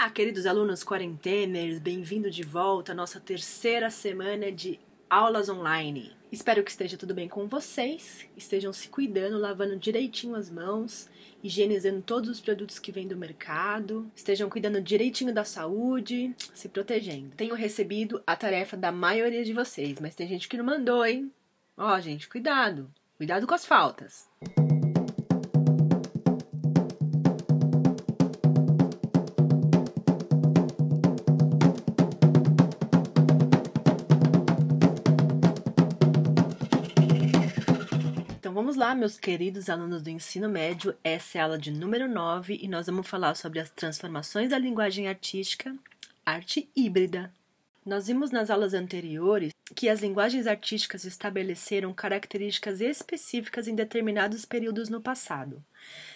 Olá, ah, queridos alunos quarenteners, bem-vindo de volta à nossa terceira semana de aulas online. Espero que esteja tudo bem com vocês, estejam se cuidando, lavando direitinho as mãos, higienizando todos os produtos que vêm do mercado, estejam cuidando direitinho da saúde, se protegendo. Tenho recebido a tarefa da maioria de vocês, mas tem gente que não mandou, hein? Ó, gente, cuidado, cuidado com as faltas. Música Então vamos lá, meus queridos alunos do ensino médio, essa é a aula de número 9 e nós vamos falar sobre as transformações da linguagem artística, arte híbrida. Nós vimos nas aulas anteriores que as linguagens artísticas estabeleceram características específicas em determinados períodos no passado,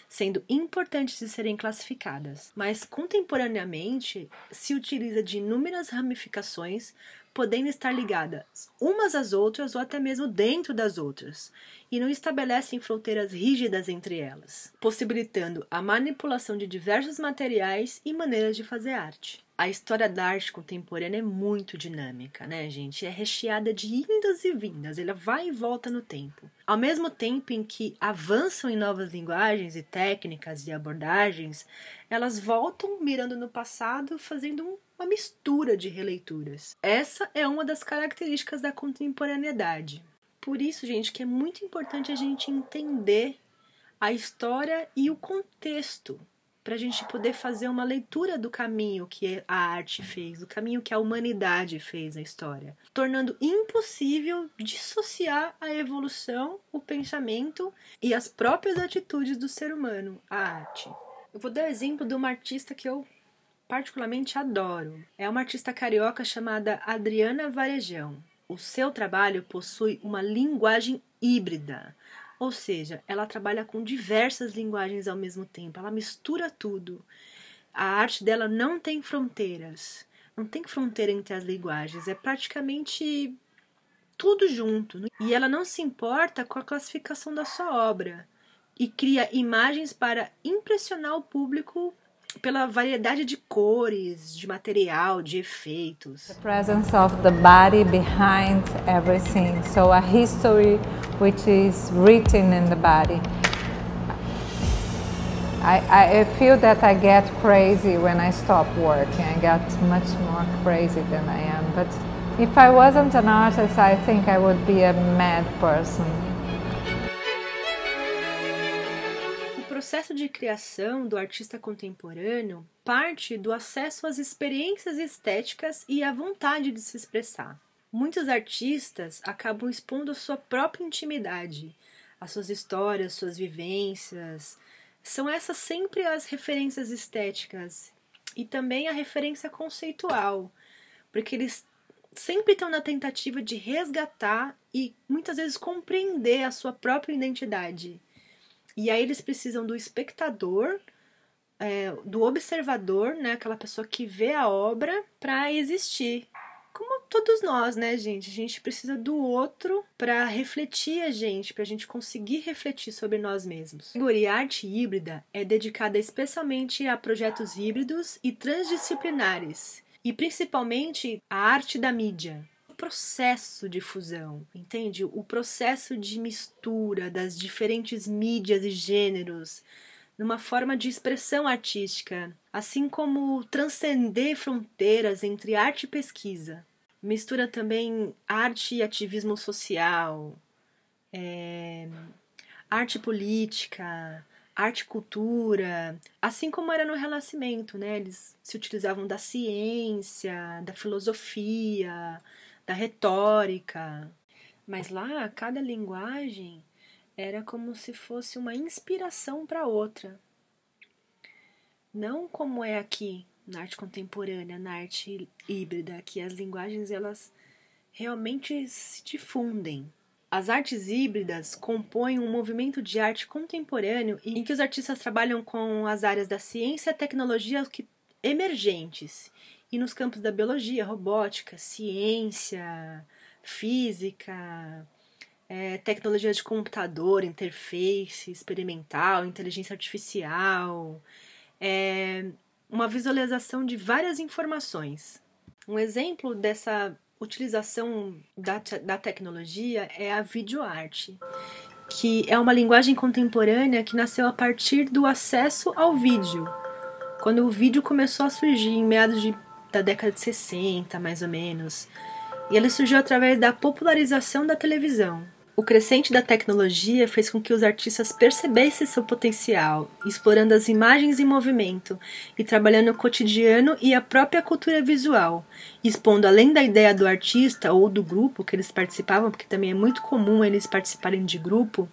sendo importantes de serem classificadas, mas contemporaneamente se utiliza de inúmeras ramificações, podendo estar ligadas umas às outras ou até mesmo dentro das outras, e não estabelecem fronteiras rígidas entre elas, possibilitando a manipulação de diversos materiais e maneiras de fazer arte. A história da arte contemporânea é muito dinâmica, né, gente? É recheada de indas e vindas, ela vai e volta no tempo. Ao mesmo tempo em que avançam em novas linguagens e técnicas e abordagens, elas voltam mirando no passado, fazendo uma mistura de releituras. Essa é uma das características da contemporaneidade. Por isso, gente, que é muito importante a gente entender a história e o contexto para a gente poder fazer uma leitura do caminho que a arte fez, o caminho que a humanidade fez na história, tornando impossível dissociar a evolução, o pensamento e as próprias atitudes do ser humano, a arte. Eu vou dar o exemplo de uma artista que eu particularmente adoro. É uma artista carioca chamada Adriana Varejão. O seu trabalho possui uma linguagem híbrida, ou seja, ela trabalha com diversas linguagens ao mesmo tempo, ela mistura tudo. A arte dela não tem fronteiras, não tem fronteira entre as linguagens, é praticamente tudo junto. E ela não se importa com a classificação da sua obra e cria imagens para impressionar o público pela variedade de cores, de material, de efeitos. The presence of the body behind everything, so a history which is written in the body. I, I feel that I get crazy when I stop working. I get much more crazy than I am. But if I wasn't an artist, I think I would be a mad person. O processo de criação do artista contemporâneo parte do acesso às experiências estéticas e à vontade de se expressar muitos artistas acabam expondo sua própria intimidade, as suas histórias, suas vivências. São essas sempre as referências estéticas e também a referência conceitual, porque eles sempre estão na tentativa de resgatar e muitas vezes compreender a sua própria identidade. E aí eles precisam do espectador, é, do observador, né, aquela pessoa que vê a obra, para existir todos nós, né, gente? A gente precisa do outro para refletir a gente, para a gente conseguir refletir sobre nós mesmos. A categoria Arte Híbrida é dedicada especialmente a projetos híbridos e transdisciplinares, e principalmente a arte da mídia, processo de fusão, entende? O processo de mistura das diferentes mídias e gêneros numa forma de expressão artística, assim como transcender fronteiras entre arte e pesquisa mistura também arte e ativismo social, é, arte política, arte cultura, assim como era no Renascimento, né? Eles se utilizavam da ciência, da filosofia, da retórica. Mas lá, cada linguagem era como se fosse uma inspiração para outra. Não como é aqui, na arte contemporânea, na arte híbrida, que as linguagens elas realmente se difundem. As artes híbridas compõem um movimento de arte contemporâneo em que os artistas trabalham com as áreas da ciência, tecnologia que emergentes e nos campos da biologia, robótica, ciência, física, é, tecnologia de computador, interface experimental, inteligência artificial, é, uma visualização de várias informações. Um exemplo dessa utilização da, da tecnologia é a videoarte, que é uma linguagem contemporânea que nasceu a partir do acesso ao vídeo. Quando o vídeo começou a surgir em meados de, da década de 60, mais ou menos, e ele surgiu através da popularização da televisão, o crescente da tecnologia fez com que os artistas percebessem seu potencial, explorando as imagens em movimento e trabalhando o cotidiano e a própria cultura visual, expondo além da ideia do artista ou do grupo que eles participavam, porque também é muito comum eles participarem de grupo.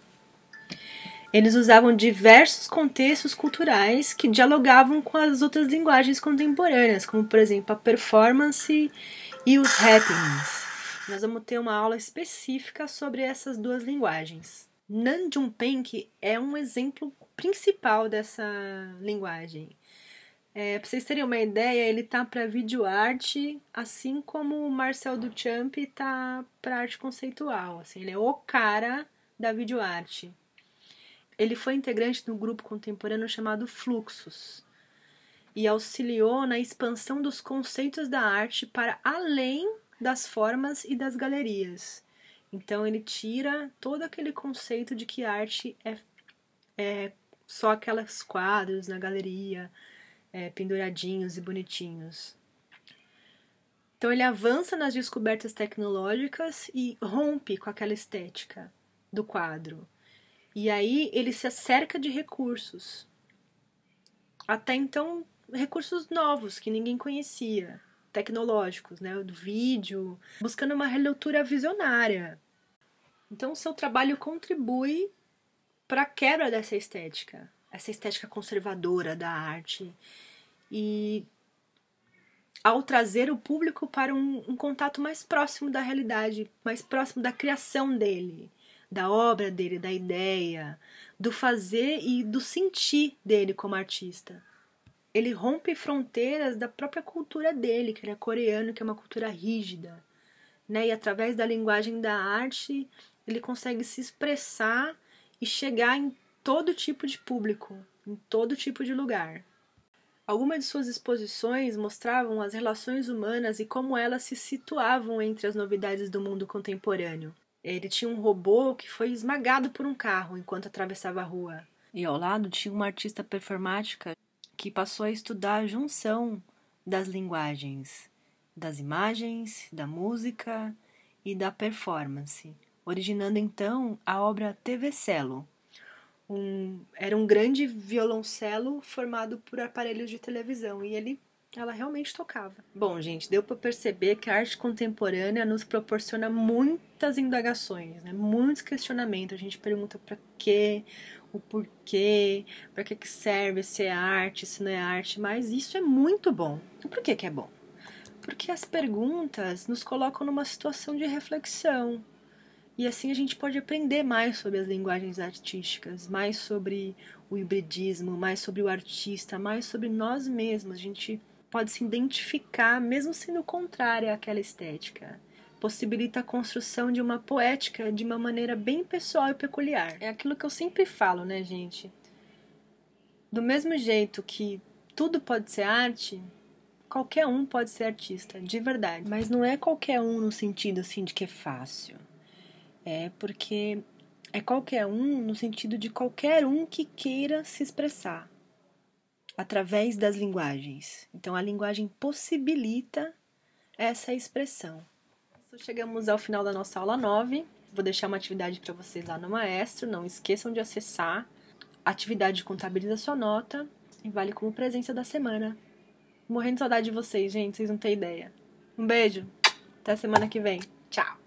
Eles usavam diversos contextos culturais que dialogavam com as outras linguagens contemporâneas, como por exemplo a performance e os happenings. Nós vamos ter uma aula específica sobre essas duas linguagens. Nanjun Penki é um exemplo principal dessa linguagem. É, para vocês terem uma ideia, ele tá para videoarte, assim como o Marcel Duchamp tá para arte conceitual. Assim, ele é o cara da videoarte. Ele foi integrante do grupo contemporâneo chamado Fluxus e auxiliou na expansão dos conceitos da arte para além das formas e das galerias. Então ele tira todo aquele conceito de que arte é, é só aquelas quadros na galeria, é, penduradinhos e bonitinhos. Então ele avança nas descobertas tecnológicas e rompe com aquela estética do quadro. E aí ele se acerca de recursos. Até então, recursos novos que ninguém conhecia tecnológicos, né, do vídeo, buscando uma releitura visionária. Então, o seu trabalho contribui para a quebra dessa estética, essa estética conservadora da arte. E ao trazer o público para um, um contato mais próximo da realidade, mais próximo da criação dele, da obra dele, da ideia, do fazer e do sentir dele como artista ele rompe fronteiras da própria cultura dele, que era é coreano, que é uma cultura rígida. Né? E através da linguagem da arte, ele consegue se expressar e chegar em todo tipo de público, em todo tipo de lugar. Algumas de suas exposições mostravam as relações humanas e como elas se situavam entre as novidades do mundo contemporâneo. Ele tinha um robô que foi esmagado por um carro enquanto atravessava a rua. E ao lado tinha uma artista performática que passou a estudar a junção das linguagens, das imagens, da música e da performance, originando então a obra TV Cello. Um, era um grande violoncelo formado por aparelhos de televisão e ele ela realmente tocava. Bom, gente, deu para perceber que a arte contemporânea nos proporciona muitas indagações, né? muitos questionamentos. A gente pergunta para quê, o porquê, para que, que serve, se é arte, se não é arte, mas isso é muito bom. Por que, que é bom? Porque as perguntas nos colocam numa situação de reflexão. E assim a gente pode aprender mais sobre as linguagens artísticas, mais sobre o hibridismo, mais sobre o artista, mais sobre nós mesmos. A gente pode se identificar, mesmo sendo contrária àquela estética possibilita a construção de uma poética de uma maneira bem pessoal e peculiar. É aquilo que eu sempre falo, né, gente? Do mesmo jeito que tudo pode ser arte, qualquer um pode ser artista, de verdade. Mas não é qualquer um no sentido assim de que é fácil. É porque é qualquer um no sentido de qualquer um que queira se expressar através das linguagens. Então a linguagem possibilita essa expressão. Chegamos ao final da nossa aula 9. Vou deixar uma atividade para vocês lá no Maestro. Não esqueçam de acessar. A atividade contabiliza sua nota e vale como presença da semana. Morrendo de saudade de vocês, gente. Vocês não têm ideia. Um beijo. Até semana que vem. Tchau.